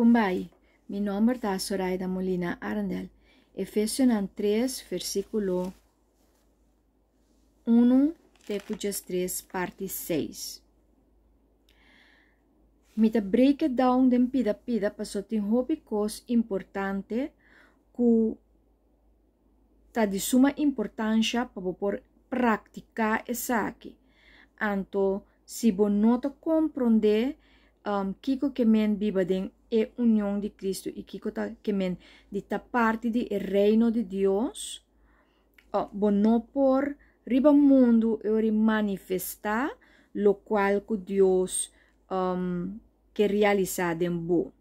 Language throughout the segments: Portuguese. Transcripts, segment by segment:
Cumbai. Mi nombre da Zoraida Molina Arandel. Efesios 3, versículo 1, de 3, parte 6. Mit a breakdown den pida-pida tem in hobikos importante ku ta de suma importância para por praticar essa aqui. Anto, se si bonoto compreender um, kiko que men biba den e unión de Cristo. E Y kikota kemen ta parte di reino de Dios, oh, bono por riba mundo e ori manifestar lo qual que Dios um, che realiza den bo.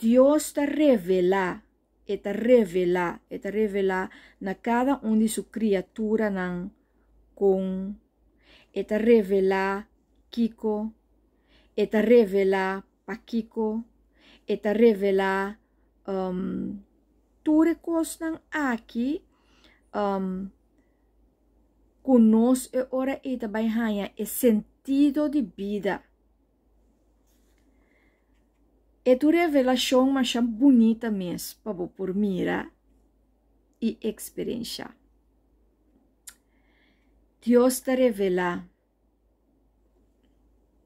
Dios ta revela e ta revela e ta revela na cada un de su criatura nan con e ta revela Kiko e ta revela pakiko, eta revela um, turekos ng aki, um, kunos e ora eta baihanya e sentido de vida. E tu revelação mas bonita mesmo, para por mira e experiência. Deus te revela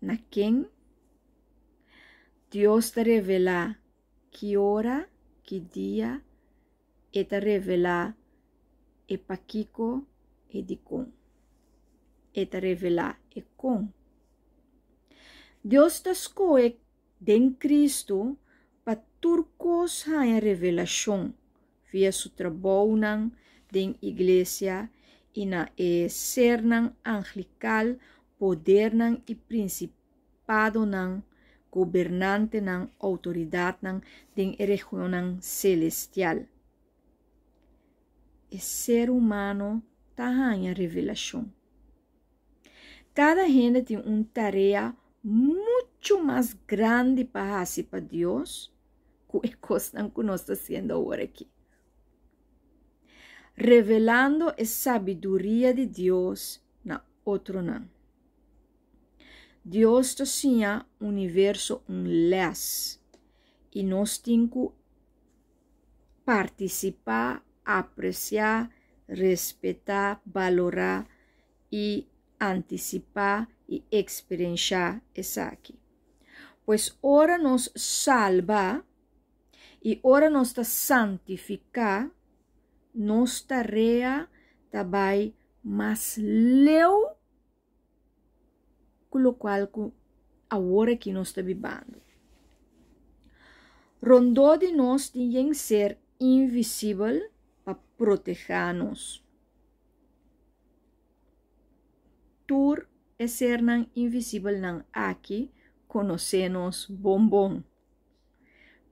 na quem Deus te revela que hora, que dia, e te revela e paquico e de com. E te revela e com. Deus te escolhe den Cristo para turcos ha em revelação via su trabalho den Igreja, e na e ser anglical, poder e principado nan gobernante autoridad de ding celestial. El ser humano está rainha revelación. Cada gente tiene una tarea mucho más grande para dios para Dios que a está que nos estamos Revelando la sabiduría de Dios na otro nan. Deus tinha universo um lés e nós temos participar, apreciar, respeitar, valorar e antecipar e experienciar essa aqui. Pois ora nos salva e ora nos está santificar, nos tareia também, mais leu quello qual agora que nós está vivendo. Rondou de nós tem ser invisível para proteger-nos. Tur é ser não invisível não aqui, conhecemos bom bom.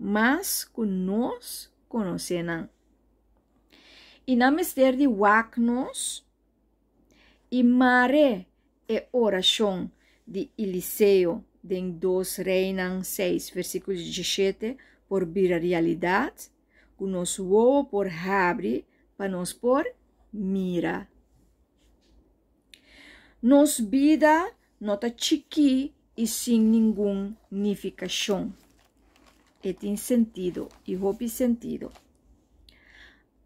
Mas com nós conhecemos. E na mister de wagnos, e mare é oração de Eliseu, em dos reinam seis, versículo 17, por realidade, que nos uou por abre, para nos por mira. Nos vida nota chiqui e sem nenhum significação, E tem sentido, e houve sentido.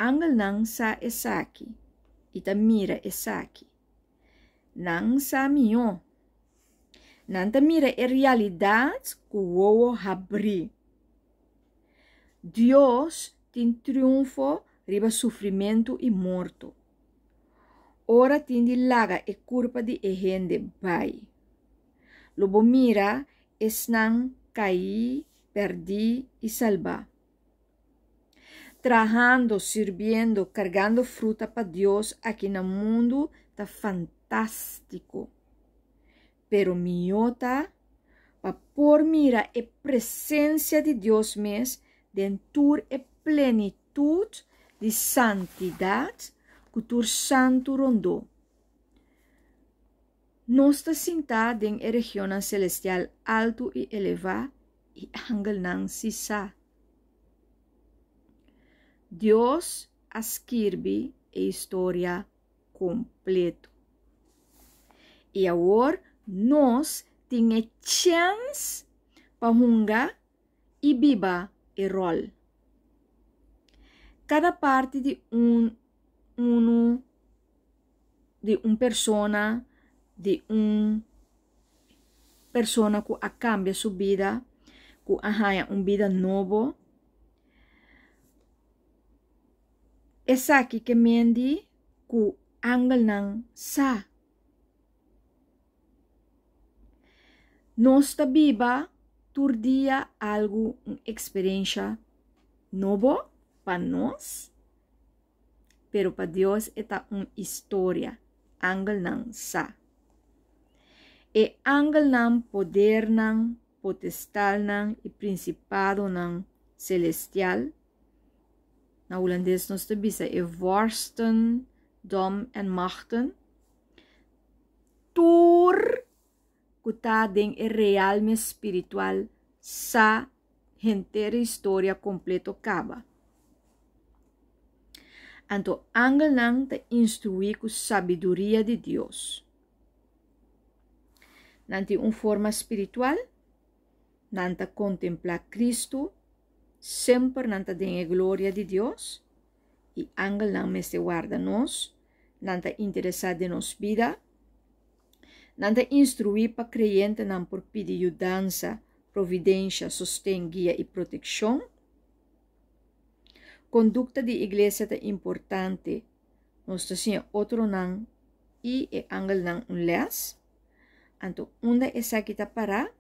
Angel não sa esaki, e ta mira esaki. Não sa mion, Nanta mira é realidade que o abri. Deus tem triunfo riba sofrimento e morto. Ora tem de laga e culpa de gente vai. Lobo mira esnan caí, perdi e salva. Trajando, sirviendo, cargando fruta para Deus aqui no mundo tá fantástico. Pero miota, por mira e presença de Deus mes, dentur e plenitude de santidade, cutur santo rondou. Nosta sintada em região celestial alto e elevada e angel nan sisa. Deus asquirbe a história completo. E agora Nos tiene chance para jugar y e vivir el rol. Cada parte de un um, uno, de un um persona, de un um persona que cambia su vida, que arranha un vida nuevo. Es aquí que Mendy, que angel sa Nosta biba turdia algo, experiencia novo para nós, pero para Dios está un historia, angel nan sa. E angel nan poder nan, potestal nan, e principado nan celestial, na holandês nos te bisa, e vorsten, dom en machten, tur Kutaden el realme espiritual sa entera história completo kaba. Anto angel nang te instrui com sabedoria de Deus. Nante um forma espiritual, nanta contempla Cristo, sempre nanta denge glória de Deus. E angel nang me se guarda nos, nanta interessar de nos vida, Nante te de para creyente, n por pedir yudanza, providencia, sostén, guia e proteção. Conducta de iglesia é importante. Nós otro outro nan e é angel nan um les. Anto, onde é essa que está para?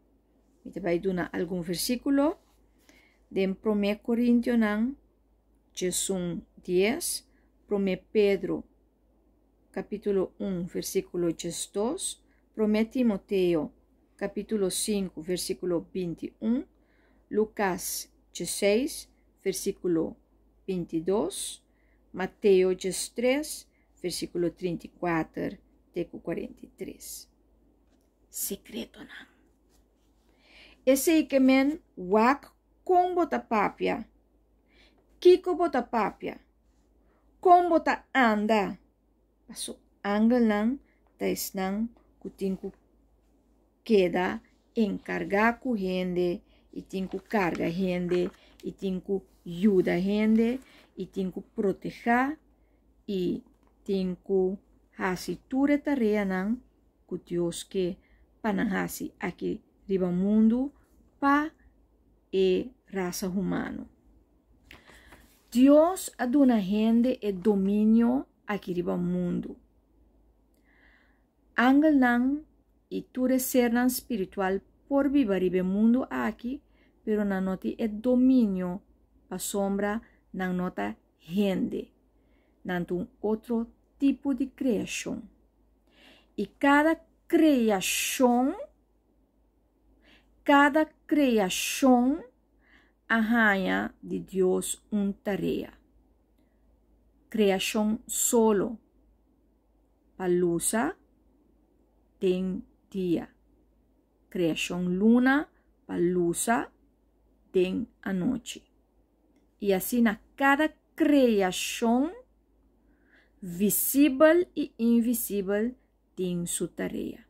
Me te vai dar algum versículo. De 1 Corintio nan, Jesus 10, 1 Pedro capítulo 1, versículo 2, 1 Timoteo, capítulo 5, versículo 21, Lucas 16, versículo 22, Mateo 13, versículo 34 teco 43. Secreto não. Esse ikemen wak com botapapia. Kiko botapapia. Com bota anda. Paso angle lang, tais nang o tinku queda encargar gente e tinku carga gente e tinku ajuda gente e tinku proteger, e tinku hasi ture tareanan, kutioske panahasi aqui riba mundo, pa e raça humano. Deus aduna gente e domínio aqui riba mundo. y iture sernan espiritual por el mundo aquí, pero no noti el dominio pa sombra no nota gente, nanto un otro tipo de creación. Y cada creación, cada creación arranha de Dios un tarea. Creación solo, palusa, tem dia. criação luna, palusa, tem a noite E assim na cada criação, visível e invisível, tem sua tarefa.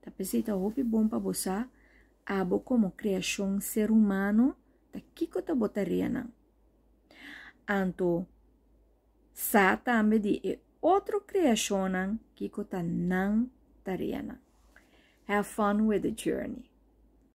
Tá pensando, roupa bom para você, abo como criação ser humano, tá kiko tá botaria não. Anto, sa também de outro criação, kiko né? tá não Tariana. Have fun with the journey.